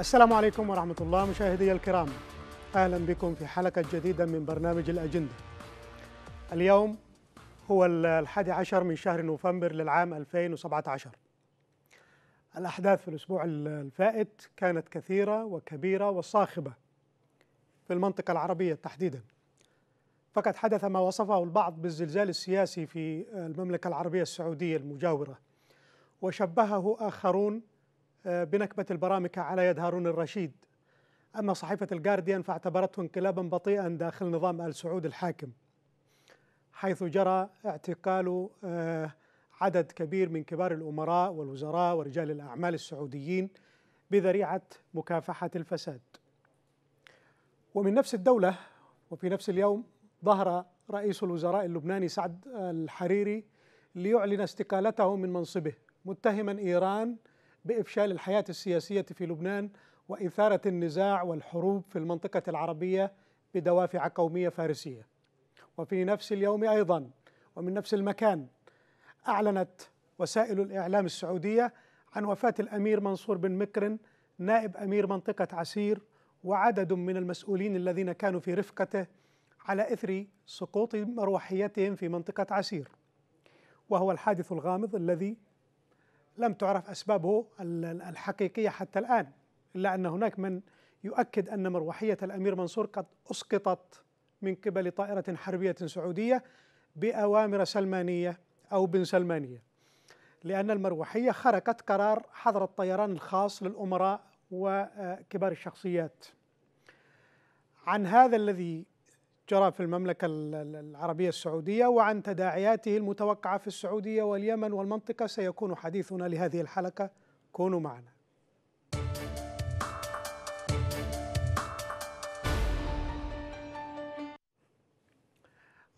السلام عليكم ورحمة الله مشاهدي الكرام أهلا بكم في حلقة جديدة من برنامج الأجندة اليوم هو الحادي عشر من شهر نوفمبر للعام 2017 الأحداث في الأسبوع الفائت كانت كثيرة وكبيرة وصاخبة في المنطقة العربية تحديدا فقد حدث ما وصفه البعض بالزلزال السياسي في المملكة العربية السعودية المجاورة وشبهه آخرون بنكبة البرامكة على يد هارون الرشيد أما صحيفة الجارديان فاعتبرته انقلابا بطيئا داخل نظام آل سعود الحاكم حيث جرى اعتقال آه، عدد كبير من كبار الأمراء والوزراء ورجال الأعمال السعوديين بذريعة مكافحة الفساد ومن نفس الدولة وفي نفس اليوم ظهر رئيس الوزراء اللبناني سعد الحريري ليعلن استقالته من منصبه متهما إيران بإفشال الحياة السياسية في لبنان وإثارة النزاع والحروب في المنطقة العربية بدوافع قومية فارسية وفي نفس اليوم أيضا ومن نفس المكان أعلنت وسائل الإعلام السعودية عن وفاة الأمير منصور بن مكرن نائب أمير منطقة عسير وعدد من المسؤولين الذين كانوا في رفقته على إثر سقوط مروحيتهم في منطقة عسير وهو الحادث الغامض الذي لم تعرف أسبابه الحقيقية حتى الآن إلا أن هناك من يؤكد أن مروحية الأمير منصور قد أسقطت من قبل طائرة حربية سعودية بأوامر سلمانية أو بن سلمانية لأن المروحية خرقت قرار حظر الطيران الخاص للأمراء وكبار الشخصيات عن هذا الذي جرى في المملكة العربية السعودية وعن تداعياته المتوقعة في السعودية واليمن والمنطقة سيكون حديثنا لهذه الحلقة كونوا معنا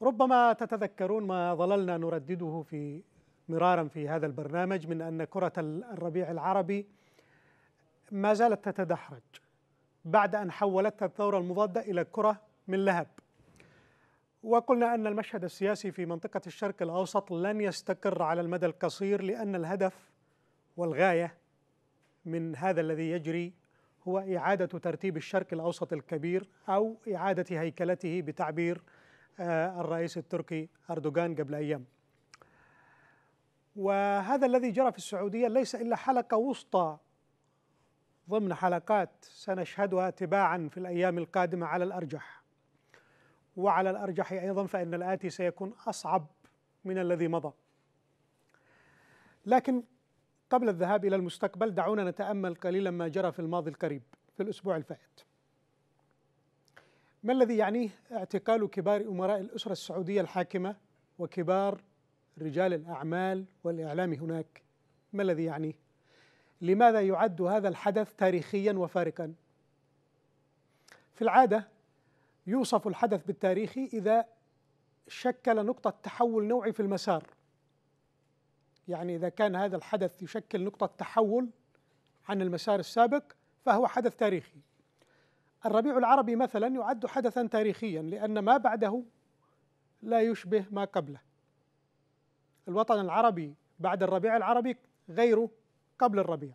ربما تتذكرون ما ظللنا نردده في مرارا في هذا البرنامج من أن كرة الربيع العربي ما زالت تتدحرج بعد أن حولتها الثورة المضادة إلى كرة من لهب وقلنا أن المشهد السياسي في منطقة الشرق الأوسط لن يستقر على المدى القصير لأن الهدف والغاية من هذا الذي يجري هو إعادة ترتيب الشرق الأوسط الكبير أو إعادة هيكلته بتعبير آه، الرئيس التركي أردوغان قبل أيام وهذا الذي جرى في السعودية ليس إلا حلقة وسطى ضمن حلقات سنشهدها تباعا في الأيام القادمة على الأرجح وعلى الارجح ايضا فان الاتي سيكون اصعب من الذي مضى. لكن قبل الذهاب الى المستقبل دعونا نتامل قليلا ما جرى في الماضي القريب في الاسبوع الفائت. ما الذي يعنيه اعتقال كبار امراء الاسره السعوديه الحاكمه وكبار رجال الاعمال والاعلام هناك؟ ما الذي يعنيه؟ لماذا يعد هذا الحدث تاريخيا وفارقا؟ في العاده يوصف الحدث بالتاريخي إذا شكل نقطة تحول نوعي في المسار يعني إذا كان هذا الحدث يشكل نقطة تحول عن المسار السابق فهو حدث تاريخي الربيع العربي مثلا يعد حدثا تاريخيا لأن ما بعده لا يشبه ما قبله الوطن العربي بعد الربيع العربي غيره قبل الربيع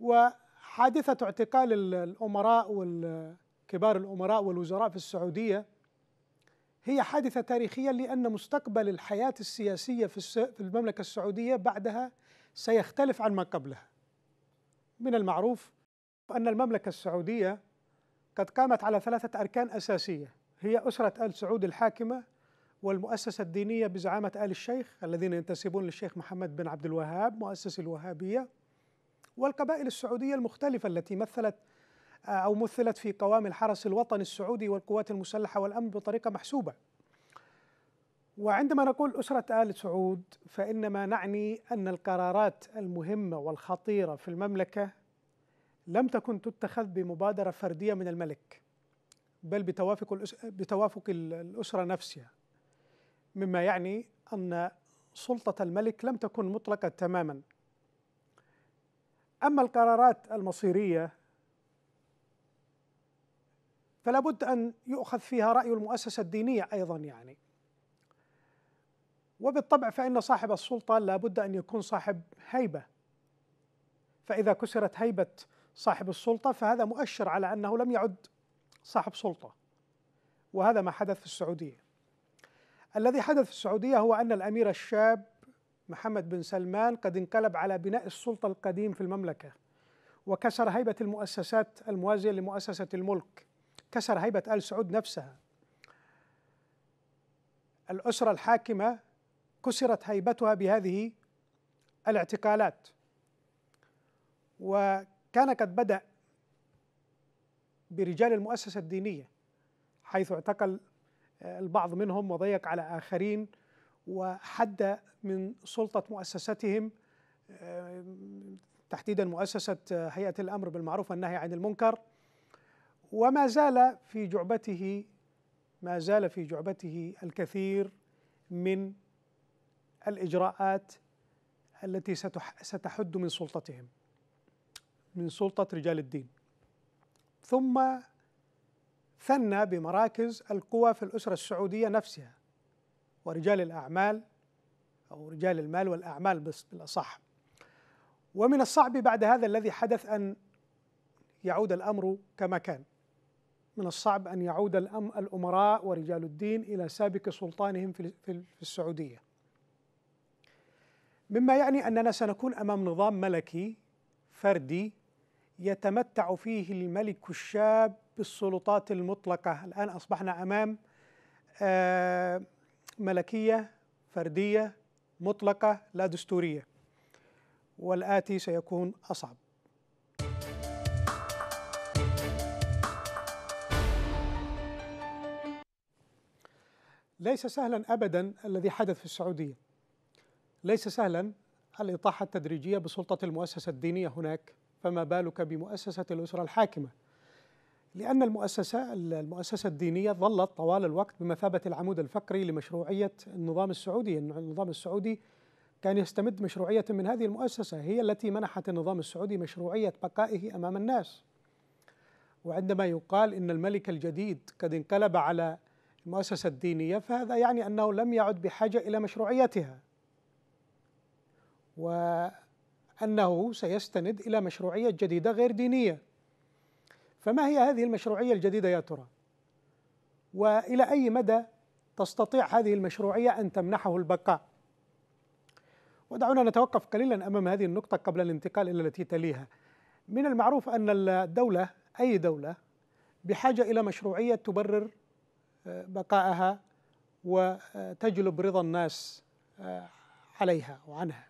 وحادثة اعتقال الأمراء وال كبار الأمراء والوزراء في السعودية هي حادثة تاريخية لأن مستقبل الحياة السياسية في المملكة السعودية بعدها سيختلف عن ما قبلها من المعروف أن المملكة السعودية قد قامت على ثلاثة أركان أساسية هي أسرة آل سعود الحاكمة والمؤسسة الدينية بزعامة آل الشيخ الذين ينتسبون للشيخ محمد بن عبد الوهاب مؤسس الوهابية والقبائل السعودية المختلفة التي مثلت أو مثلت في قوام الحرس الوطني السعودي والقوات المسلحة والأمن بطريقة محسوبة وعندما نقول أسرة آل سعود فإنما نعني أن القرارات المهمة والخطيرة في المملكة لم تكن تتخذ بمبادرة فردية من الملك بل بتوافق بتوافق الأسرة نفسها مما يعني أن سلطة الملك لم تكن مطلقة تماما أما القرارات المصيرية فلا بد أن يؤخذ فيها رأي المؤسسة الدينية أيضا يعني وبالطبع فإن صاحب السلطة لا بد أن يكون صاحب هيبة فإذا كسرت هيبة صاحب السلطة فهذا مؤشر على أنه لم يعد صاحب سلطة وهذا ما حدث في السعودية الذي حدث في السعودية هو أن الأمير الشاب محمد بن سلمان قد انقلب على بناء السلطة القديم في المملكة وكسر هيبة المؤسسات الموازية لمؤسسة الملك كسر هيبة آل سعود نفسها الأسرة الحاكمة كسرت هيبتها بهذه الاعتقالات وكان قد بدأ برجال المؤسسة الدينية حيث اعتقل آه، البعض منهم وضيق على آخرين وحد من سلطة مؤسستهم آه، تحديدا مؤسسة آه، هيئة الأمر بالمعروف والنهي عن المنكر وما زال في جعبته ما زال في جعبته الكثير من الاجراءات التي ستحد من سلطتهم من سلطه رجال الدين ثم ثنى بمراكز القوى في الاسره السعوديه نفسها ورجال الاعمال او رجال المال والاعمال بالاصح ومن الصعب بعد هذا الذي حدث ان يعود الامر كما كان من الصعب أن يعود الأمراء ورجال الدين إلى سابق سلطانهم في السعودية مما يعني أننا سنكون أمام نظام ملكي فردي يتمتع فيه الملك الشاب بالسلطات المطلقة الآن أصبحنا أمام آه، ملكية فردية مطلقة لا دستورية والآتي سيكون أصعب ليس سهلا ابدا الذي حدث في السعوديه ليس سهلا الاطاحه التدريجيه بسلطه المؤسسه الدينيه هناك فما بالك بمؤسسه الاسره الحاكمه لأن المؤسسة المؤسسة الدينية ظلت طوال الوقت بمثابة العمود الفقري لمشروعية النظام السعودي، النظام السعودي كان يستمد مشروعية من هذه المؤسسة، هي التي منحت النظام السعودي مشروعية بقائه أمام الناس. وعندما يقال إن الملك الجديد قد انقلب على المؤسسة الدينية فهذا يعني أنه لم يعد بحاجة إلى مشروعيتها وأنه سيستند إلى مشروعية جديدة غير دينية فما هي هذه المشروعية الجديدة يا ترى؟ وإلى أي مدى تستطيع هذه المشروعية أن تمنحه البقاء؟ ودعونا نتوقف قليلا أمام هذه النقطة قبل الانتقال إلى التي تليها من المعروف أن الدولة أي دولة بحاجة إلى مشروعية تبرر بقائها وتجلب رضا الناس آه، عليها وعنها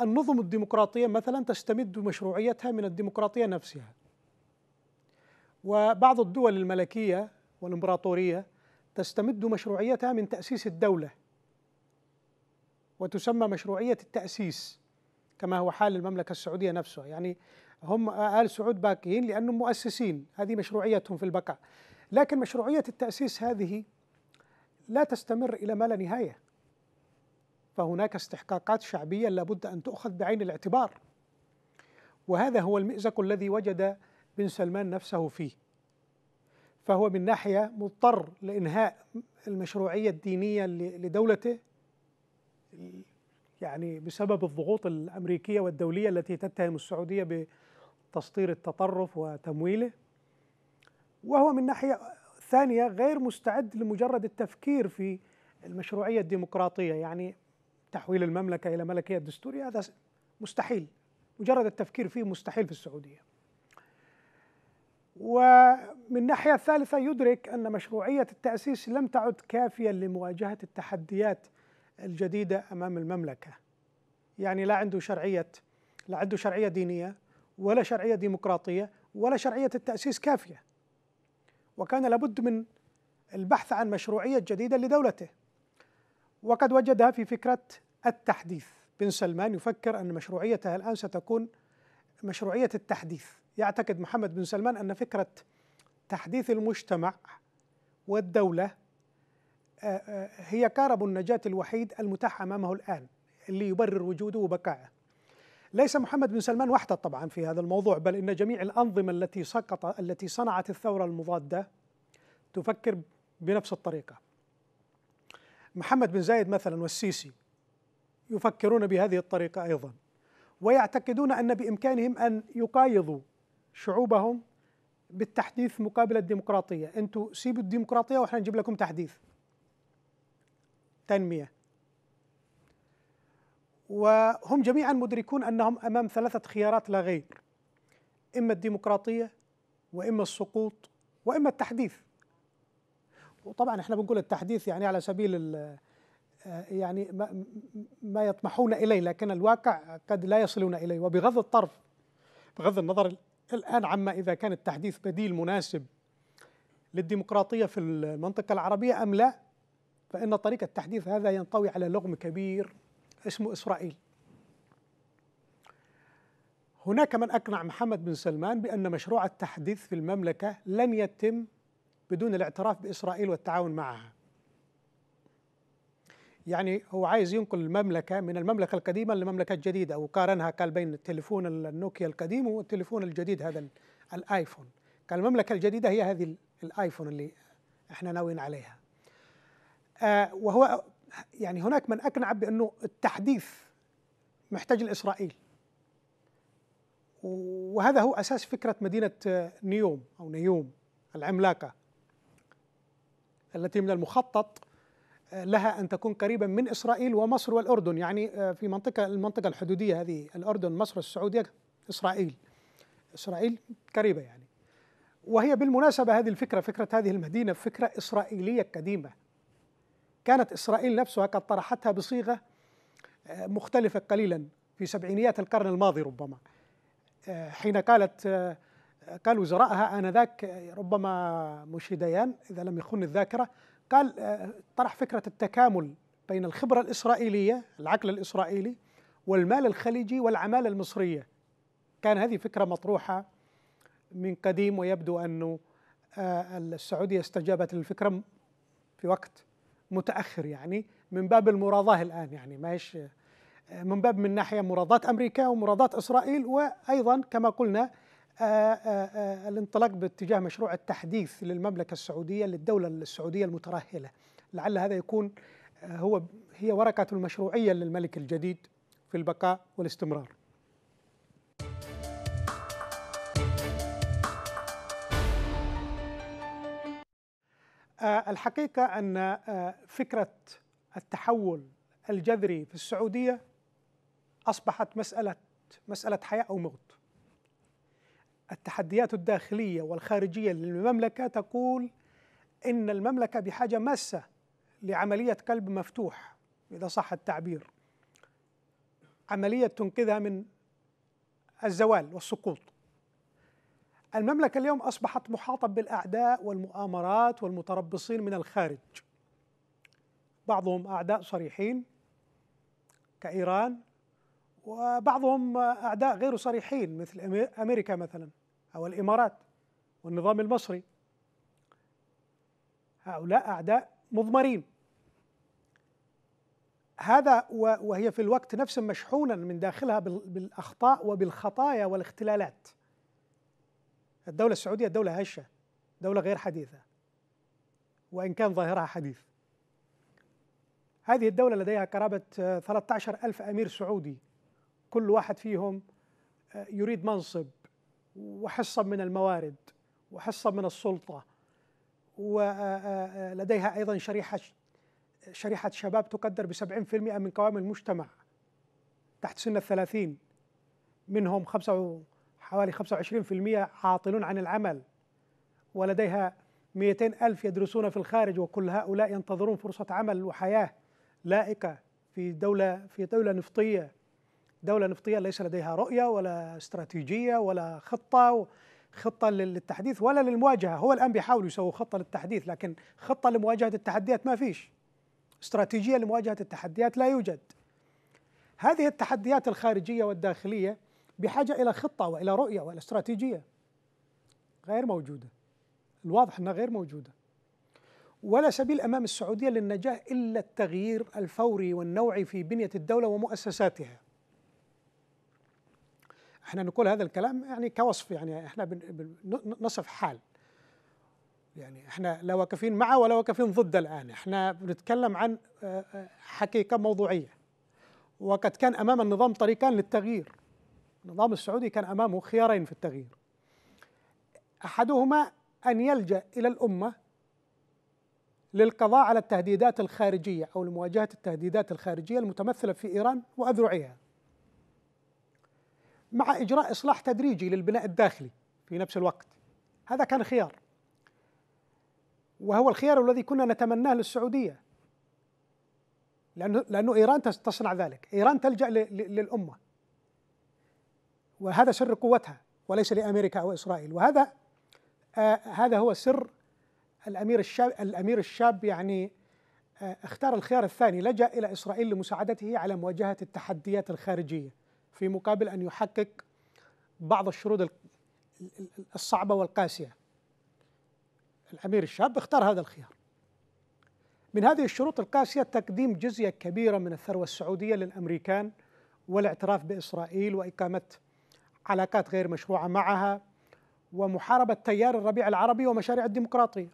النظم الديمقراطية مثلا تستمد مشروعيتها من الديمقراطية نفسها وبعض الدول الملكية والإمبراطورية تستمد مشروعيتها من تأسيس الدولة وتسمى مشروعية التأسيس كما هو حال المملكة السعودية نفسها يعني هم آل سعود باقيين لأنهم مؤسسين هذه مشروعيتهم في البقاء لكن مشروعية التأسيس هذه لا تستمر إلى ما لا نهاية فهناك استحقاقات شعبية لابد أن تؤخذ بعين الاعتبار وهذا هو المئزق الذي وجد بن سلمان نفسه فيه فهو من ناحية مضطر لإنهاء المشروعية الدينية لدولته يعني بسبب الضغوط الأمريكية والدولية التي تتهم السعودية بتسطير التطرف وتمويله وهو من ناحية ثانية غير مستعد لمجرد التفكير في المشروعية الديمقراطية يعني تحويل المملكة إلى ملكية دستورية هذا مستحيل مجرد التفكير فيه مستحيل في السعودية ومن ناحية ثالثة يدرك أن مشروعية التأسيس لم تعد كافية لمواجهة التحديات الجديدة أمام المملكة يعني لا عنده شرعية لا عنده شرعية دينية ولا شرعية ديمقراطية ولا شرعية التأسيس كافية وكان لابد من البحث عن مشروعية جديدة لدولته وقد وجدها في فكرة التحديث بن سلمان يفكر أن مشروعيتها الآن ستكون مشروعية التحديث يعتقد محمد بن سلمان أن فكرة تحديث المجتمع والدولة آه، آه، هي كارب النجاة الوحيد المتاح أمامه الآن اللي يبرر وجوده وبقائه ليس محمد بن سلمان وحده طبعا في هذا الموضوع بل ان جميع الانظمه التي سقط التي صنعت الثوره المضاده تفكر بنفس الطريقه. محمد بن زايد مثلا والسيسي يفكرون بهذه الطريقه ايضا ويعتقدون ان بامكانهم ان يقايضوا شعوبهم بالتحديث مقابل الديمقراطيه، انتم سيبوا الديمقراطيه واحنا نجيب لكم تحديث. تنميه وهم جميعا مدركون انهم امام ثلاثه خيارات لا غير اما الديمقراطيه واما السقوط واما التحديث وطبعا احنا بنقول التحديث يعني على سبيل آه، يعني ما, ما يطمحون اليه لكن الواقع قد لا يصلون اليه وبغض الطرف بغض النظر الان عما اذا كان التحديث بديل مناسب للديمقراطيه في المنطقه العربيه ام لا فان طريق التحديث هذا ينطوي على لغم كبير اسمه إسرائيل هناك من أقنع محمد بن سلمان بأن مشروع التحديث في المملكة لن يتم بدون الاعتراف بإسرائيل والتعاون معها يعني هو عايز ينقل المملكة من المملكة القديمة للمملكة الجديدة وقارنها قال بين التليفون النوكيا القديم والتليفون الجديد هذا الآيفون قال المملكة الجديدة هي هذه الآيفون اللي احنا ناويين عليها آه وهو يعني هناك من اقنع بانه التحديث محتاج لاسرائيل وهذا هو اساس فكره مدينه آه، نيوم او نيوم العملاقه التي من المخطط آه، لها ان تكون قريبا من اسرائيل ومصر والاردن يعني آه، في منطقه المنطقه الحدوديه هذه الاردن مصر السعوديه اسرائيل اسرائيل قريبه يعني وهي بالمناسبه هذه الفكره فكره هذه المدينه فكره اسرائيليه قديمه كانت إسرائيل نفسها قد طرحتها بصيغة آه، مختلفة قليلا في سبعينيات القرن الماضي ربما آه، حين قالت آه، قال وزرائها آنذاك ربما مشهديان إذا لم يخن الذاكرة قال طرح فكرة التكامل بين الخبرة الإسرائيلية العقل الإسرائيلي والمال الخليجي والعمالة المصرية كان هذه فكرة مطروحة من قديم ويبدو أنه السعودية استجابت للفكرة في وقت متاخر يعني من باب المراضاه الان يعني ما هيش من باب من ناحيه مراضات امريكا ومراضات اسرائيل وايضا كما قلنا آه، آه، آه، الانطلاق باتجاه مشروع التحديث للمملكه السعوديه للدوله السعوديه المترهله لعل هذا يكون هو هي ورقه المشروعيه للملك الجديد في البقاء والاستمرار آه، الحقيقة أن آه، فكرة التحول الجذري في السعودية أصبحت مسألة مسألة حياة أو موت التحديات الداخلية والخارجية للمملكة تقول إن المملكة بحاجة ماسة لعملية قلب مفتوح إذا صح التعبير عملية تنقذها من الزوال والسقوط المملكة اليوم أصبحت محاطة بالأعداء والمؤامرات والمتربصين من الخارج بعضهم أعداء صريحين كإيران وبعضهم أعداء غير صريحين مثل أمريكا مثلا أو الإمارات والنظام المصري هؤلاء أعداء مضمرين هذا وهي في الوقت نفسه مشحونا من داخلها بالأخطاء وبالخطايا والاختلالات الدولة السعودية دولة هشة دولة غير حديثة وإن كان ظاهرها حديث هذه الدولة لديها قرابة 13 آه، ألف أمير سعودي كل واحد فيهم آه، يريد منصب وحصة من الموارد وحصة من السلطة ولديها آه، أيضا شريحة شريحة شباب تقدر ب 70% من قوام المجتمع تحت سن الثلاثين منهم 35 حوالي 25% عاطلون عن العمل ولديها 200 ألف يدرسون في الخارج وكل هؤلاء ينتظرون فرصة عمل وحياة لائقة في دولة في دولة نفطية دولة نفطية ليس لديها رؤية ولا استراتيجية ولا خطة خطة للتحديث ولا للمواجهة هو الآن بيحاولوا يسووا خطة للتحديث لكن خطة لمواجهة التحديات ما فيش استراتيجية لمواجهة التحديات لا يوجد هذه التحديات الخارجية والداخلية بحاجه الى خطه والى رؤيه والى استراتيجيه غير موجوده الواضح انها غير موجوده ولا سبيل امام السعوديه للنجاح الا التغيير الفوري والنوعي في بنيه الدوله ومؤسساتها احنا نقول هذا الكلام يعني كوصف يعني احنا نصف حال يعني احنا لا واقفين معه ولا واقفين ضد الان احنا بنتكلم عن حقيقه موضوعيه وقد كان امام النظام طريقان للتغيير النظام السعودي كان امامه خيارين في التغيير احدهما ان يلجا الى الامه للقضاء على التهديدات الخارجيه او لمواجهه التهديدات الخارجيه المتمثله في ايران واذرعها مع اجراء اصلاح تدريجي للبناء الداخلي في نفس الوقت هذا كان خيار وهو الخيار الذي كنا نتمناه للسعوديه لانه لانه ايران تصنع ذلك ايران تلجا للامه وهذا سر قوتها وليس لامريكا او اسرائيل وهذا آه هذا هو سر الامير الشاب الامير الشاب يعني آه اختار الخيار الثاني لجا الى اسرائيل لمساعدته على مواجهه التحديات الخارجيه في مقابل ان يحقق بعض الشروط الصعبه والقاسيه الامير الشاب اختار هذا الخيار من هذه الشروط القاسيه تقديم جزيه كبيره من الثروه السعوديه للامريكان والاعتراف باسرائيل واقامه علاقات غير مشروعة معها ومحاربة تيار الربيع العربي ومشاريع الديمقراطية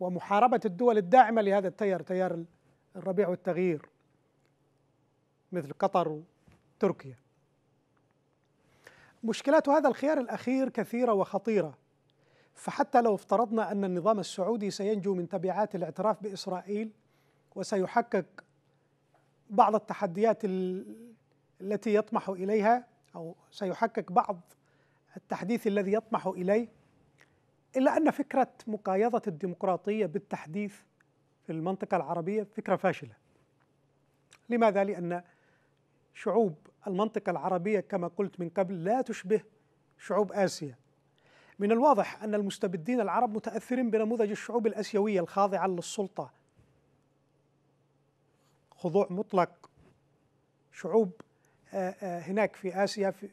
ومحاربة الدول الداعمة لهذا التيار تيار الربيع والتغيير مثل قطر وتركيا مشكلات هذا الخيار الأخير كثيرة وخطيرة فحتى لو افترضنا أن النظام السعودي سينجو من تبعات الاعتراف بإسرائيل وسيحقق بعض التحديات التي يطمح إليها أو سيحقق بعض التحديث الذي يطمح إليه إلا أن فكرة مقايضة الديمقراطية بالتحديث في المنطقة العربية فكرة فاشلة لماذا؟ لأن شعوب المنطقة العربية كما قلت من قبل لا تشبه شعوب آسيا من الواضح أن المستبدين العرب متأثرين بنموذج الشعوب الأسيوية الخاضعة للسلطة خضوع مطلق شعوب هناك في آسيا في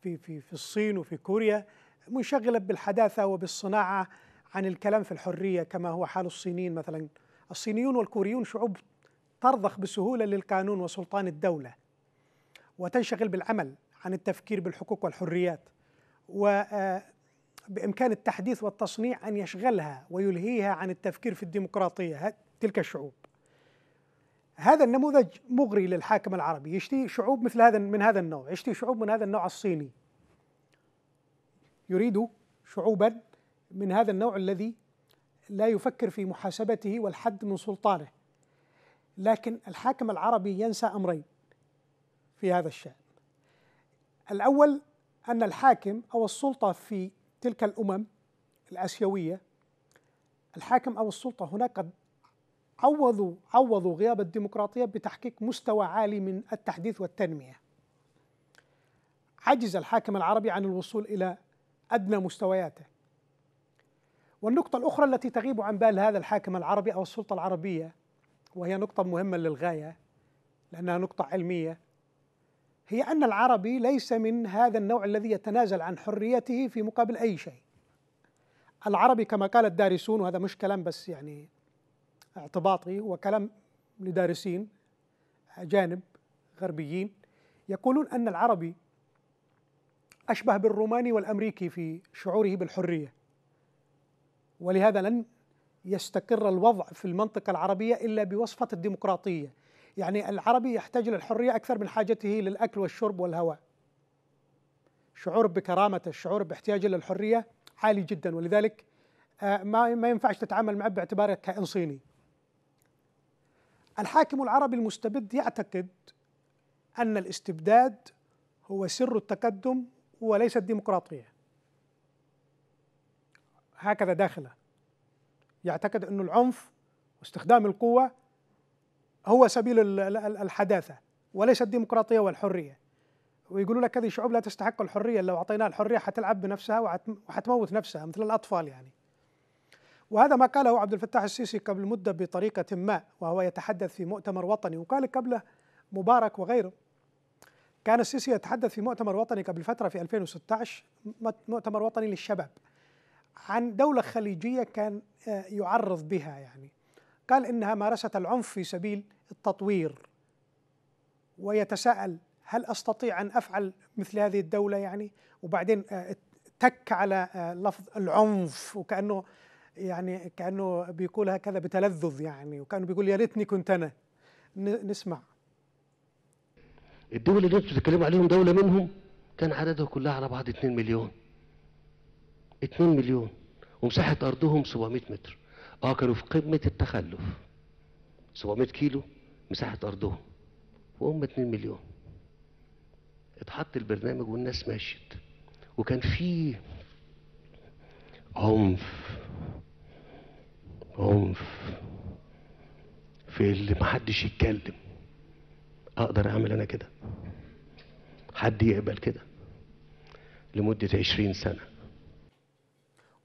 في في, في الصين وفي كوريا منشغلة بالحداثة وبالصناعة عن الكلام في الحرية كما هو حال الصينيين مثلا الصينيون والكوريون شعوب ترضخ بسهولة للقانون وسلطان الدولة وتنشغل بالعمل عن التفكير بالحقوق والحريات وبإمكان آه، التحديث والتصنيع أن يشغلها ويلهيها عن التفكير في الديمقراطية تلك الشعوب هذا النموذج مغري للحاكم العربي يشتهي شعوب مثل هذا من هذا النوع يشتهي شعوب من هذا النوع الصيني يريد شعوبا من هذا النوع الذي لا يفكر في محاسبته والحد من سلطانه لكن الحاكم العربي ينسى امرين في هذا الشان الاول ان الحاكم او السلطه في تلك الامم الاسيويه الحاكم او السلطه هناك قد عوضوا عوضوا غياب الديمقراطيه بتحقيق مستوى عالي من التحديث والتنميه. عجز الحاكم العربي عن الوصول الى ادنى مستوياته. والنقطه الاخرى التي تغيب عن بال هذا الحاكم العربي او السلطه العربيه وهي نقطه مهمه للغايه لانها نقطه علميه هي ان العربي ليس من هذا النوع الذي يتنازل عن حريته في مقابل اي شيء. العربي كما قال الدارسون وهذا مش كلام بس يعني اعتباطي وكلام لدارسين أجانب غربيين يقولون أن العربي أشبه بالروماني والأمريكي في شعوره بالحرية ولهذا لن يستقر الوضع في المنطقة العربية إلا بوصفة الديمقراطية يعني العربي يحتاج للحرية أكثر من حاجته للأكل والشرب والهواء شعور بكرامته الشعور باحتياجه للحرية عالي جدا ولذلك آه، ما ما ينفعش تتعامل معه باعتبارك كإنصيني الحاكم العربي المستبد يعتقد أن الاستبداد هو سر التقدم وليس الديمقراطية هكذا داخله يعتقد أن العنف واستخدام القوة هو سبيل الحداثة وليس الديمقراطية والحرية ويقولوا لك هذه شعوب لا تستحق الحرية لو أعطيناها الحرية حتلعب بنفسها وحتموت نفسها مثل الأطفال يعني وهذا ما قاله عبد الفتاح السيسي قبل مدة بطريقة ما وهو يتحدث في مؤتمر وطني وقال قبله مبارك وغيره كان السيسي يتحدث في مؤتمر وطني قبل فترة في 2016 مؤتمر وطني للشباب عن دولة خليجية كان آه، يعرض بها يعني قال إنها مارست العنف في سبيل التطوير ويتساءل هل أستطيع أن أفعل مثل هذه الدولة يعني وبعدين آه، تك على آه، لفظ العنف وكأنه يعني كانه بيقول هكذا بتلذذ يعني وكانه بيقول يا ريتني كنت انا نسمع الدول اللي انتوا بتتكلموا عليهم دوله منهم كان عددها كلها على بعض 2 مليون 2 مليون ومساحه ارضهم 700 متر اه كانوا في قمه التخلف 700 كيلو مساحه ارضهم وهم 2 مليون اتحط البرنامج والناس مشيت وكان في عنف عنف في اللي محدش يتكلم اقدر اعمل انا كده حد يقبل كده لمدة 20 سنة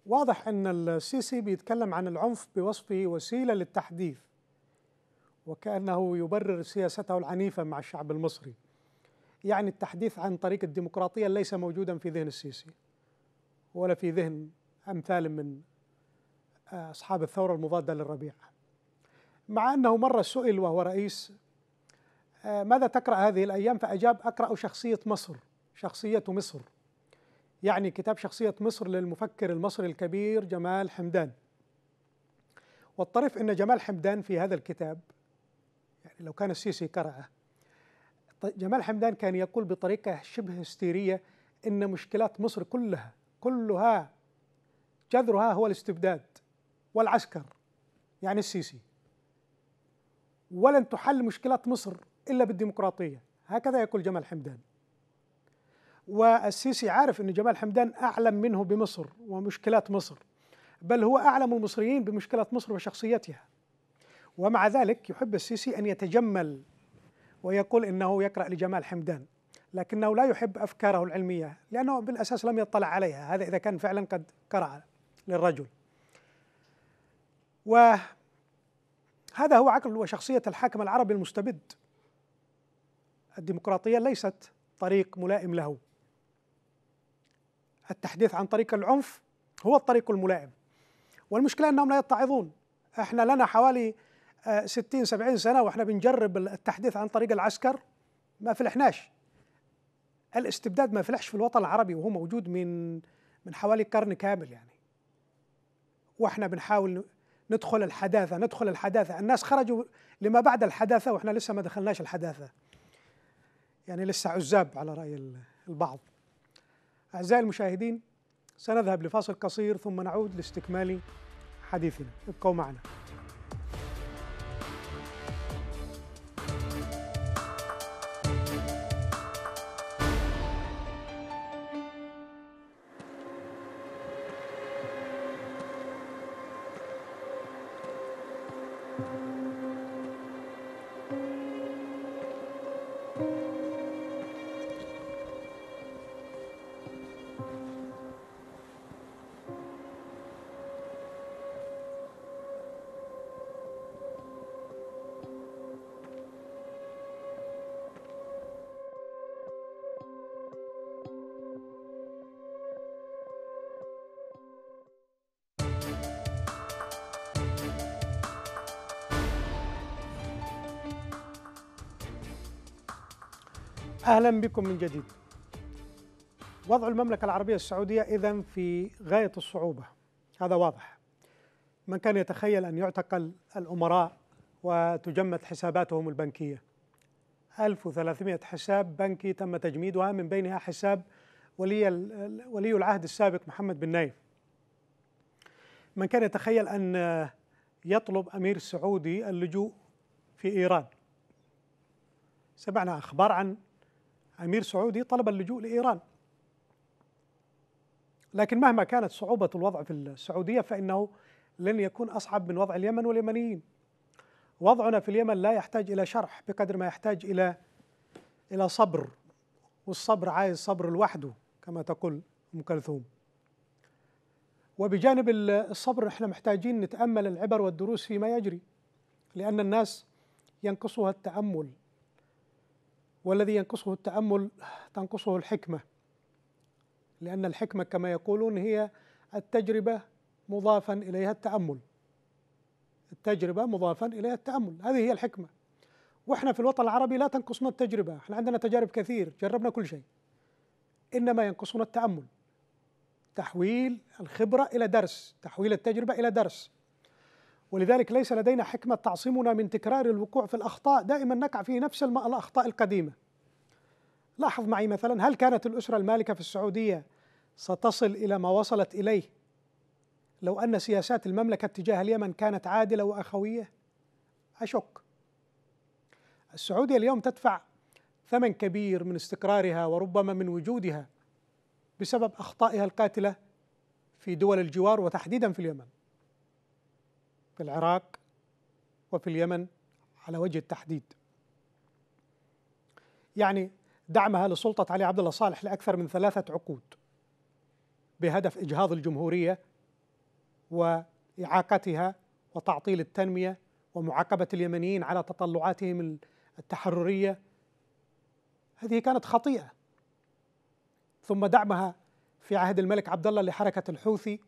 واضح أن السيسي بيتكلم عن العنف بوصفه وسيلة للتحديث وكأنه يبرر سياسته العنيفة مع الشعب المصري يعني التحديث عن طريق الديمقراطية ليس موجودا في ذهن السيسي ولا في ذهن أمثال من أصحاب الثورة المضادة للربيع مع أنه مرة سئل وهو رئيس آه، ماذا تقرأ هذه الأيام فأجاب أقرأ شخصية مصر شخصية مصر يعني كتاب شخصية مصر للمفكر المصري الكبير جمال حمدان والطرف أن جمال حمدان في هذا الكتاب يعني لو كان السيسي قرأه جمال حمدان كان يقول بطريقة شبه هستيرية إن مشكلات مصر كلها كلها جذرها هو الاستبداد والعسكر يعني السيسي ولن تحل مشكلات مصر إلا بالديمقراطية هكذا يقول جمال حمدان والسيسي عارف أن جمال حمدان أعلم منه بمصر ومشكلات مصر بل هو أعلم المصريين بمشكلة مصر وشخصيتها ومع ذلك يحب السيسي أن يتجمل ويقول إنه يقرأ لجمال حمدان لكنه لا يحب أفكاره العلمية لأنه بالأساس لم يطلع عليها هذا إذا كان فعلا قد قرأ للرجل وهذا هو عقل وشخصية الحاكم العربي المستبد الديمقراطية ليست طريق ملائم له التحديث عن طريق العنف هو الطريق الملائم والمشكلة أنهم لا يتعظون احنا لنا حوالي 60 آه، 70 سنة واحنا بنجرب التحديث عن طريق العسكر ما فلحناش الاستبداد ما فلحش في الوطن العربي وهو موجود من من حوالي قرن كامل يعني واحنا بنحاول ندخل الحداثة ندخل الحداثة الناس خرجوا لما بعد الحداثة وإحنا لسه ما دخلناش الحداثة يعني لسه عزاب على رأي البعض أعزائي المشاهدين سنذهب لفاصل قصير ثم نعود لاستكمال حديثنا ابقوا معنا أهلا بكم من جديد وضع المملكة العربية السعودية إذا في غاية الصعوبة هذا واضح من كان يتخيل أن يعتقل الأمراء وتجمد حساباتهم البنكية 1300 حساب بنكي تم تجميدها من بينها حساب ولي, ولي العهد السابق محمد بن نايف من كان يتخيل أن يطلب أمير سعودي اللجوء في إيران سمعنا أخبار عن أمير سعودي طلب اللجوء لإيران لكن مهما كانت صعوبة الوضع في السعودية فإنه لن يكون أصعب من وضع اليمن واليمنيين وضعنا في اليمن لا يحتاج إلى شرح بقدر ما يحتاج إلى إلى صبر والصبر عايز صبر لوحده كما تقول أم كلثوم وبجانب الصبر احنا محتاجين نتأمل العبر والدروس فيما يجري لأن الناس ينقصها التأمل والذي ينقصه التامل تنقصه الحكمه لان الحكمه كما يقولون هي التجربه مضافا اليها التامل التجربه مضافا اليها التامل هذه هي الحكمه واحنا في الوطن العربي لا تنقصنا التجربه احنا عندنا تجارب كثير جربنا كل شيء انما ينقصنا التامل تحويل الخبره الى درس تحويل التجربه الى درس ولذلك ليس لدينا حكمة تعصمنا من تكرار الوقوع في الأخطاء دائما نقع في نفس الأخطاء القديمة لاحظ معي مثلا هل كانت الأسرة المالكة في السعودية ستصل إلى ما وصلت إليه لو أن سياسات المملكة تجاه اليمن كانت عادلة وأخوية أشك السعودية اليوم تدفع ثمن كبير من استقرارها وربما من وجودها بسبب أخطائها القاتلة في دول الجوار وتحديدا في اليمن في العراق وفي اليمن على وجه التحديد يعني دعمها لسلطة علي عبد الله صالح لأكثر من ثلاثة عقود بهدف إجهاض الجمهورية وإعاقتها وتعطيل التنمية ومعاقبة اليمنيين على تطلعاتهم التحررية هذه كانت خطيئة ثم دعمها في عهد الملك عبد الله لحركة الحوثي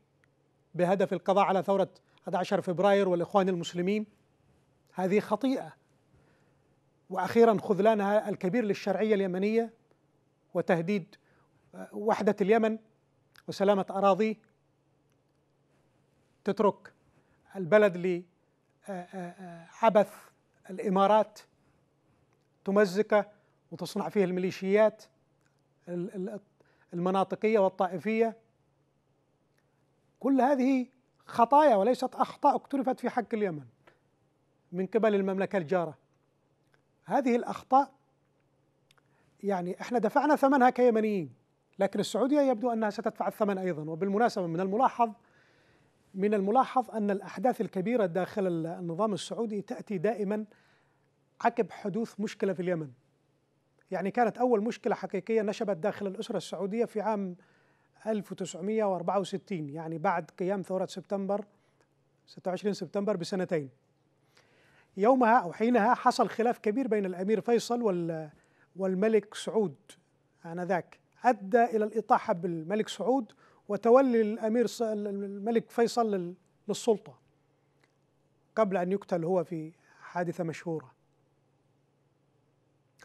بهدف القضاء على ثورة 11 فبراير والإخوان المسلمين هذه خطيئة وأخيرا خذلانها الكبير للشرعية اليمنية وتهديد آه، وحدة اليمن وسلامة أراضيه تترك البلد لعبث آه، آه، الإمارات تمزقه وتصنع فيه الميليشيات المناطقية والطائفية كل هذه خطايا وليست أخطاء اقترفت في حق اليمن من قبل المملكة الجارة هذه الأخطاء يعني احنا دفعنا ثمنها كيمنيين لكن السعودية يبدو أنها ستدفع الثمن أيضا وبالمناسبة من الملاحظ من الملاحظ أن الأحداث الكبيرة داخل النظام السعودي تأتي دائما عقب حدوث مشكلة في اليمن يعني كانت أول مشكلة حقيقية نشبت داخل الأسرة السعودية في عام 1964 يعني بعد قيام ثورة سبتمبر 26 سبتمبر بسنتين يومها أو حينها حصل خلاف كبير بين الأمير فيصل وال والملك سعود آنذاك أدى إلى الإطاحة بالملك سعود وتولي الأمير الملك فيصل للسلطة قبل أن يقتل هو في حادثة مشهورة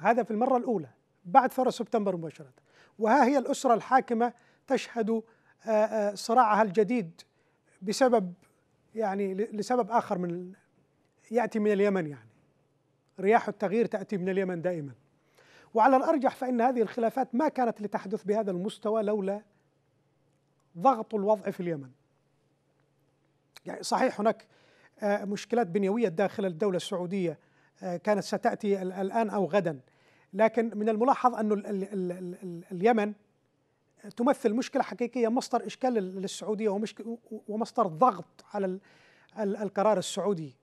هذا في المرة الأولى بعد ثورة سبتمبر مباشرة وها هي الأسرة الحاكمة تشهد آه، آه، صراعها الجديد بسبب يعني لسبب آخر من يأتي من اليمن يعني رياح التغيير تأتي من اليمن دائما وعلى الأرجح فإن هذه الخلافات ما كانت لتحدث بهذا المستوى لولا ضغط الوضع في اليمن يعني صحيح هناك آه، مشكلات بنيوية داخل الدولة السعودية كانت ستأتي الآن أو غدا لكن من الملاحظ أن اليمن تمثل مشكلة حقيقية مصدر إشكال للسعودية ومصدر ضغط على القرار السعودي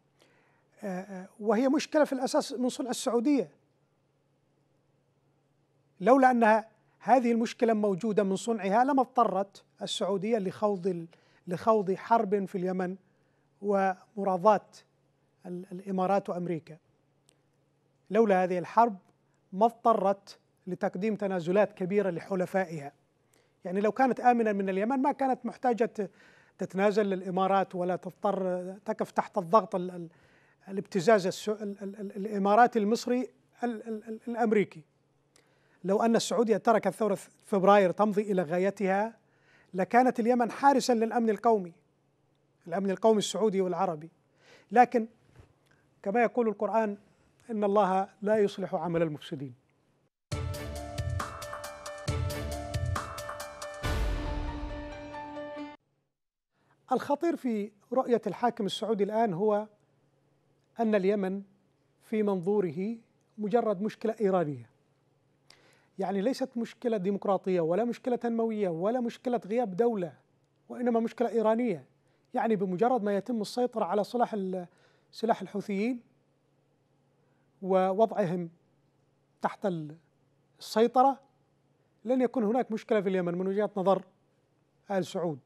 آه، آه، وهي مشكلة في الأساس من صنع السعودية لولا أنها هذه المشكلة موجودة من صنعها لما اضطرت السعودية لخوض لخوض حرب في اليمن ومراضاة الإمارات وأمريكا لولا هذه الحرب ما اضطرت لتقديم تنازلات كبيرة لحلفائها يعني لو كانت آمنة من اليمن ما كانت محتاجة تتنازل للإمارات ولا تضطر تقف تحت الضغط الابتزاز الإماراتي المصري الأمريكي لو أن السعودية تركت ثورة فبراير تمضي إلى غايتها لكانت اليمن حارسا للأمن القومي الأمن القومي السعودي والعربي لكن كما يقول القرآن إن الله لا يصلح عمل المفسدين الخطير في رؤية الحاكم السعودي الآن هو أن اليمن في منظوره مجرد مشكلة إيرانية يعني ليست مشكلة ديمقراطية ولا مشكلة تنموية ولا مشكلة غياب دولة وإنما مشكلة إيرانية يعني بمجرد ما يتم السيطرة على صلاح سلاح الحوثيين ووضعهم تحت السيطرة لن يكون هناك مشكلة في اليمن من وجهة نظر آل سعود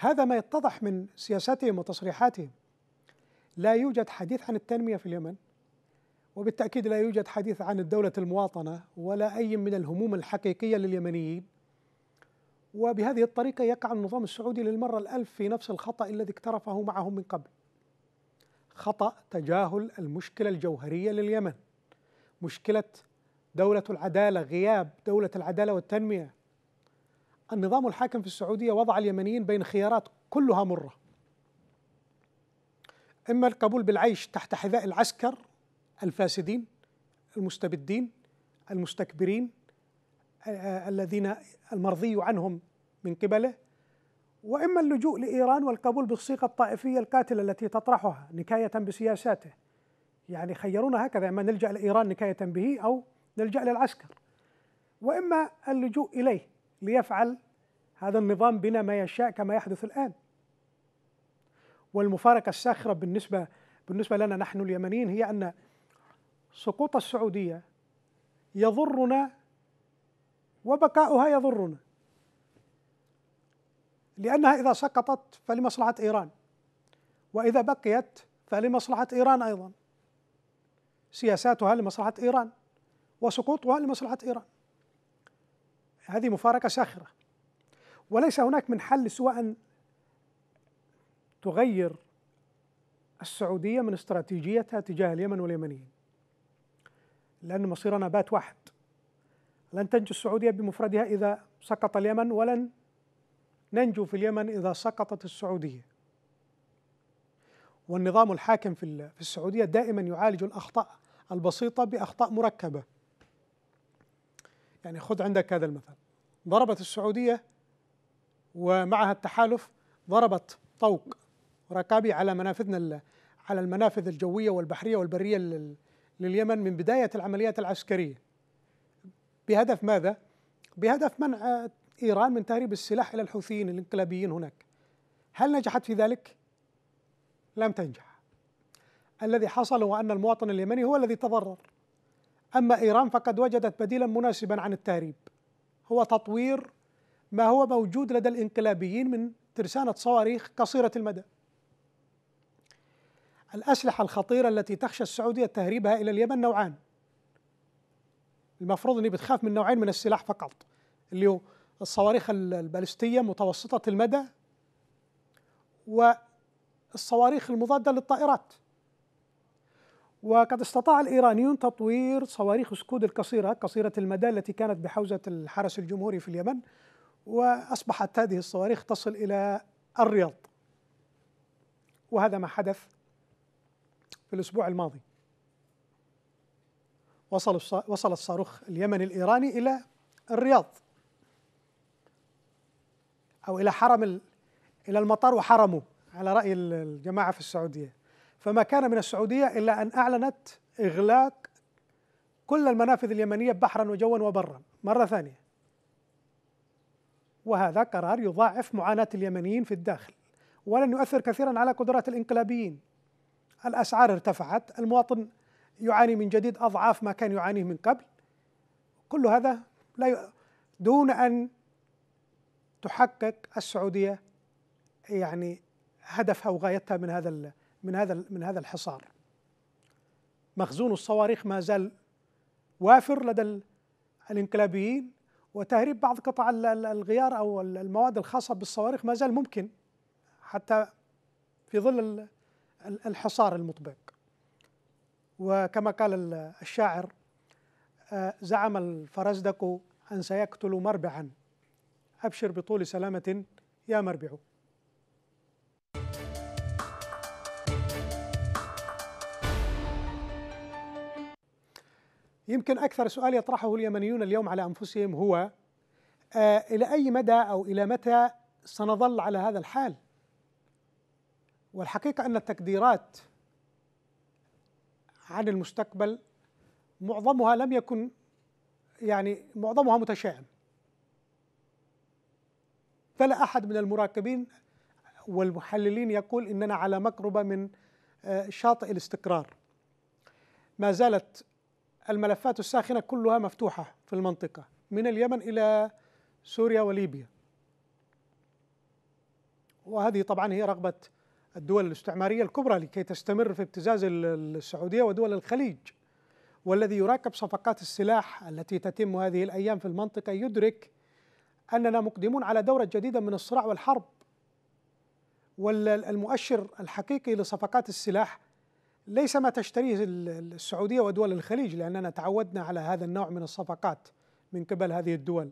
هذا ما يتضح من سياساتهم وتصريحاتهم لا يوجد حديث عن التنمية في اليمن وبالتأكيد لا يوجد حديث عن الدولة المواطنة ولا أي من الهموم الحقيقية لليمنيين وبهذه الطريقة يقع النظام السعودي للمرة الألف في نفس الخطأ الذي اقترفه معهم من قبل خطأ تجاهل المشكلة الجوهرية لليمن مشكلة دولة العدالة غياب دولة العدالة والتنمية النظام الحاكم في السعودية وضع اليمنيين بين خيارات كلها مرة إما القبول بالعيش تحت حذاء العسكر الفاسدين المستبدين المستكبرين آه، الذين المرضي عنهم من قبله وإما اللجوء لإيران والقبول بالصيغة الطائفية القاتلة التي تطرحها نكاية بسياساته يعني خيرونا هكذا إما نلجأ لإيران نكاية به أو نلجأ للعسكر وإما اللجوء إليه ليفعل هذا النظام بنا ما يشاء كما يحدث الآن والمفارقة الساخرة بالنسبة بالنسبة لنا نحن اليمنيين هي أن سقوط السعودية يضرنا وبقاؤها يضرنا لأنها إذا سقطت فلمصلحة إيران وإذا بقيت فلمصلحة إيران أيضا سياساتها لمصلحة إيران وسقوطها لمصلحة إيران هذه مفارقة ساخرة وليس هناك من حل سوى أن تغير السعودية من استراتيجيتها تجاه اليمن واليمنيين لأن مصيرنا بات واحد لن تنجو السعودية بمفردها إذا سقط اليمن ولن ننجو في اليمن إذا سقطت السعودية والنظام الحاكم في السعودية دائما يعالج الأخطاء البسيطة بأخطاء مركبة يعني خذ عندك هذا المثل ضربت السعودية ومعها التحالف ضربت طوق ركابي على منافذنا على المنافذ الجوية والبحرية والبرية لليمن من بداية العمليات العسكرية بهدف ماذا؟ بهدف منع إيران من تهريب السلاح إلى الحوثيين الانقلابيين هناك هل نجحت في ذلك؟ لم تنجح الذي حصل هو أن المواطن اليمني هو الذي تضرر أما إيران فقد وجدت بديلا مناسبا عن التهريب هو تطوير ما هو موجود لدى الانقلابيين من ترسانة صواريخ قصيرة المدى الأسلحة الخطيرة التي تخشى السعودية تهريبها إلى اليمن نوعان المفروض أني بتخاف من نوعين من السلاح فقط اللي هو الصواريخ البالستية متوسطة المدى والصواريخ المضادة للطائرات وقد استطاع الإيرانيون تطوير صواريخ سكود القصيرة قصيرة المدى التي كانت بحوزة الحرس الجمهوري في اليمن وأصبحت هذه الصواريخ تصل إلى الرياض وهذا ما حدث في الأسبوع الماضي وصل وصل الصاروخ اليمني الإيراني إلى الرياض أو إلى حرم إلى المطار وحرمه على رأي الجماعة في السعودية فما كان من السعودية إلا أن أعلنت إغلاق كل المنافذ اليمنية بحرا وجوا وبرا مرة ثانية وهذا قرار يضاعف معاناة اليمنيين في الداخل ولن يؤثر كثيرا على قدرات الانقلابيين الأسعار ارتفعت المواطن يعاني من جديد أضعاف ما كان يعانيه من قبل كل هذا لا ي... دون أن تحقق السعودية يعني هدفها وغايتها من هذا من هذا من هذا الحصار مخزون الصواريخ ما زال وافر لدى الانقلابيين وتهريب بعض قطع الغيار او المواد الخاصه بالصواريخ ما زال ممكن حتى في ظل الحصار المطبق وكما قال الشاعر آه، زعم الفرزدق ان سيقتل مربعا ابشر بطول سلامه يا مربع يمكن أكثر سؤال يطرحه اليمنيون اليوم على أنفسهم هو آه، إلى أي مدى أو إلى متى سنظل على هذا الحال والحقيقة أن التقديرات عن المستقبل معظمها لم يكن يعني معظمها متشائم فلا أحد من المراقبين والمحللين يقول إننا على مقربة من آه، شاطئ الاستقرار ما زالت الملفات الساخنة كلها مفتوحة في المنطقة من اليمن إلى سوريا وليبيا وهذه طبعا هي رغبة الدول الاستعمارية الكبرى لكي تستمر في ابتزاز السعودية ودول الخليج والذي يراقب صفقات السلاح التي تتم هذه الأيام في المنطقة يدرك أننا مقدمون على دورة جديدة من الصراع والحرب والمؤشر الحقيقي لصفقات السلاح ليس ما تشتريه السعودية ودول الخليج لأننا تعودنا على هذا النوع من الصفقات من قبل هذه الدول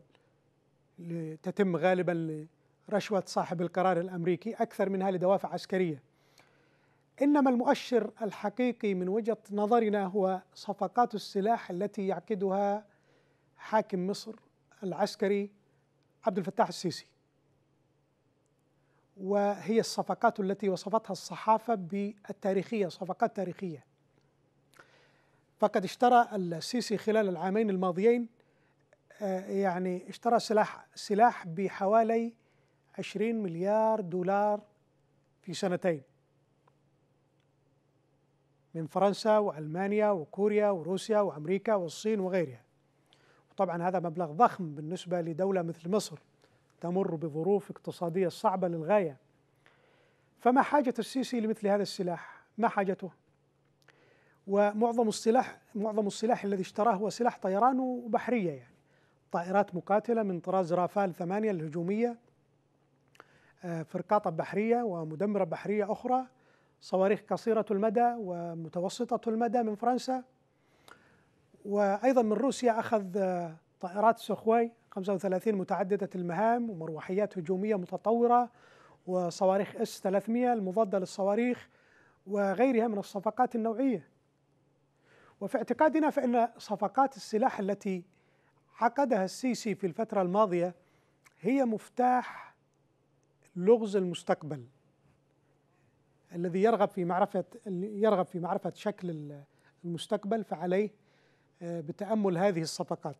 تتم غالبا لرشوة صاحب القرار الأمريكي أكثر منها لدوافع عسكرية إنما المؤشر الحقيقي من وجهة نظرنا هو صفقات السلاح التي يعقدها حاكم مصر العسكري عبد الفتاح السيسي وهي الصفقات التي وصفتها الصحافة بالتاريخية صفقات تاريخية فقد اشترى السيسي خلال العامين الماضيين آه، يعني اشترى سلاح سلاح بحوالي 20 مليار دولار في سنتين من فرنسا والمانيا وكوريا وروسيا وامريكا والصين وغيرها. وطبعا هذا مبلغ ضخم بالنسبه لدوله مثل مصر. تمر بظروف اقتصادية صعبة للغاية فما حاجة السيسي لمثل هذا السلاح ما حاجته ومعظم السلاح معظم السلاح الذي اشتراه هو سلاح طيران وبحرية يعني طائرات مقاتلة من طراز رافال ثمانية الهجومية آه، فرقاطة بحرية ومدمرة بحرية أخرى صواريخ قصيرة المدى ومتوسطة المدى من فرنسا وأيضا من روسيا أخذ آه، طائرات سخوي 35 متعددة المهام ومروحيات هجومية متطورة وصواريخ اس 300 المضادة للصواريخ وغيرها من الصفقات النوعية وفي اعتقادنا فإن صفقات السلاح التي عقدها السيسي في الفترة الماضية هي مفتاح لغز المستقبل الذي يرغب في معرفة يرغب في معرفة شكل المستقبل فعليه آه، بتأمل هذه الصفقات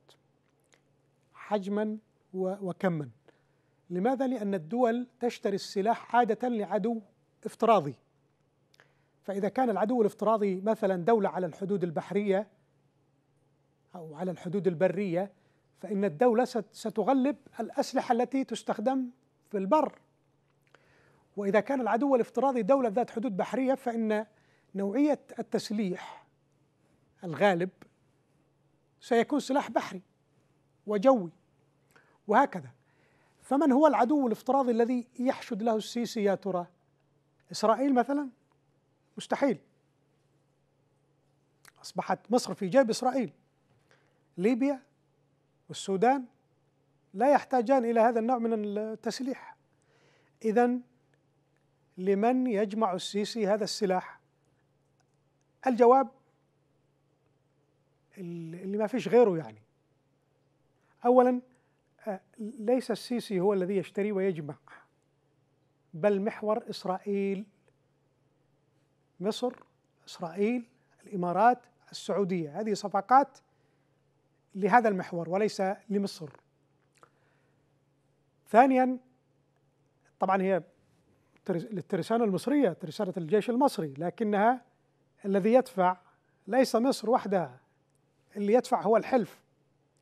حجما وكما لماذا؟ لأن الدول تشتري السلاح عادة لعدو افتراضي فإذا كان العدو الافتراضي مثلا دولة على الحدود البحرية أو على الحدود البرية فإن الدولة ستغلب الأسلحة التي تستخدم في البر وإذا كان العدو الافتراضي دولة ذات حدود بحرية فإن نوعية التسليح الغالب سيكون سلاح بحري وجوي وهكذا فمن هو العدو الافتراضي الذي يحشد له السيسي يا ترى إسرائيل مثلا مستحيل أصبحت مصر في جيب إسرائيل ليبيا والسودان لا يحتاجان إلى هذا النوع من التسليح إذا لمن يجمع السيسي هذا السلاح الجواب اللي ما فيش غيره يعني أولا ليس السيسي هو الذي يشتري ويجمع بل محور إسرائيل مصر إسرائيل الإمارات السعودية هذه صفقات لهذا المحور وليس لمصر ثانيا طبعا هي للترسانة المصرية ترسانة الجيش المصري لكنها الذي يدفع ليس مصر وحدها اللي يدفع هو الحلف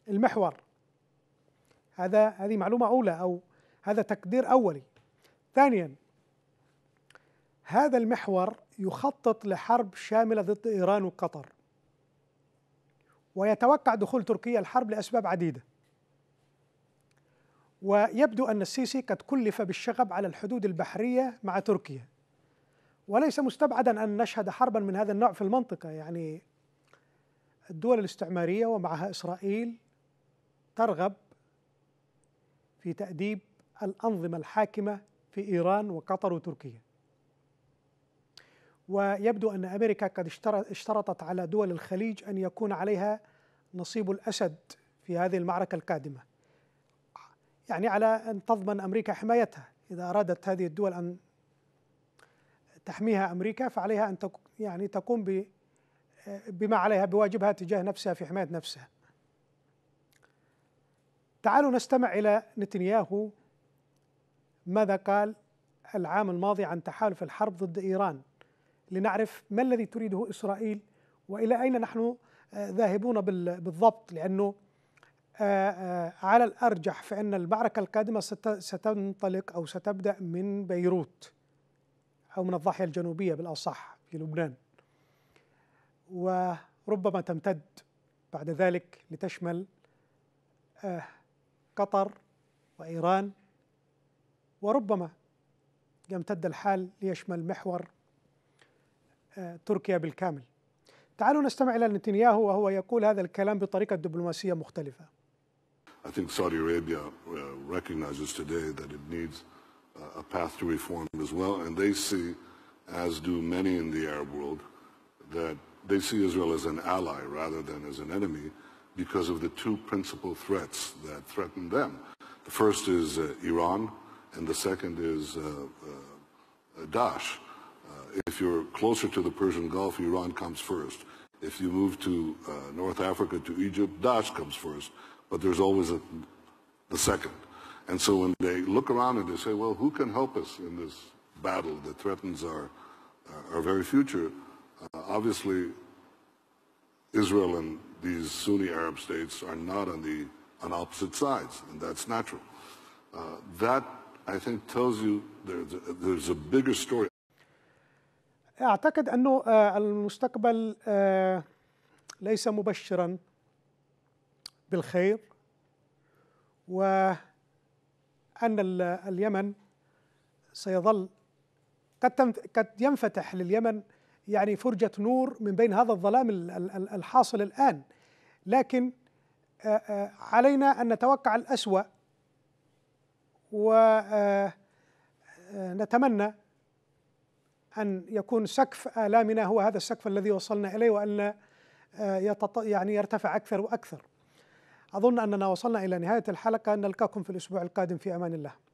المحور هذا هذه معلومة أولى أو هذا تقدير أولي ثانيا هذا المحور يخطط لحرب شاملة ضد إيران وقطر ويتوقع دخول تركيا الحرب لأسباب عديدة ويبدو أن السيسي قد كلف بالشغب على الحدود البحرية مع تركيا وليس مستبعدا أن نشهد حربا من هذا النوع في المنطقة يعني الدول الاستعمارية ومعها إسرائيل ترغب في تأديب الأنظمة الحاكمة في إيران وقطر وتركيا ويبدو أن أمريكا قد اشترطت على دول الخليج أن يكون عليها نصيب الأسد في هذه المعركة القادمة يعني على أن تضمن أمريكا حمايتها إذا أرادت هذه الدول أن تحميها أمريكا فعليها أن يعني تقوم بما عليها بواجبها تجاه نفسها في حماية نفسها تعالوا نستمع إلى نتنياهو ماذا قال العام الماضي عن تحالف الحرب ضد إيران لنعرف ما الذي تريده إسرائيل وإلى أين نحن آه، ذاهبون بالضبط لأنه آه، آه، على الأرجح فإن المعركة القادمة ستنطلق أو ستبدأ من بيروت أو من الضاحية الجنوبية بالأصح في لبنان وربما تمتد بعد ذلك لتشمل قطر وإيران وربما يمتد الحال ليشمل محور تركيا بالكامل تعالوا نستمع إلى نتنياهو وهو يقول هذا الكلام بطريقة دبلوماسية مختلفة I think Saudi Arabia recognizes today that it needs a path to reform as well, and they see, as do many in the Arab world, that they see Israel as an ally rather than as an enemy, because of the two principal threats that threaten them. The first is uh, Iran, and the second is uh, uh, Daesh. Uh, if you're closer to the Persian Gulf, Iran comes first. If you move to North Africa, to Egypt, Daesh comes first. But there's always a, the second. And so when they look around and they say, well, who can help us in this battle that threatens our, our very future, uh, obviously Israel and these Sunni Arab states are not on the on opposite sides, and that's natural. Uh, that I think tells you there's a, there's a bigger story. أعتقد أنه المستقبل ليس مبشرا بالخير وأن اليمن سيظل قد قد ينفتح لليمن يعني فرجة نور من بين هذا الظلام الحاصل الآن لكن آه، آه، علينا أن نتوقع الأسوأ ونتمنى آه، أن يكون سقف آلامنا هو هذا السقف الذي وصلنا إليه وأن يعني يرتفع أكثر وأكثر أظن أننا وصلنا إلى نهاية الحلقة نلقاكم في الأسبوع القادم في أمان الله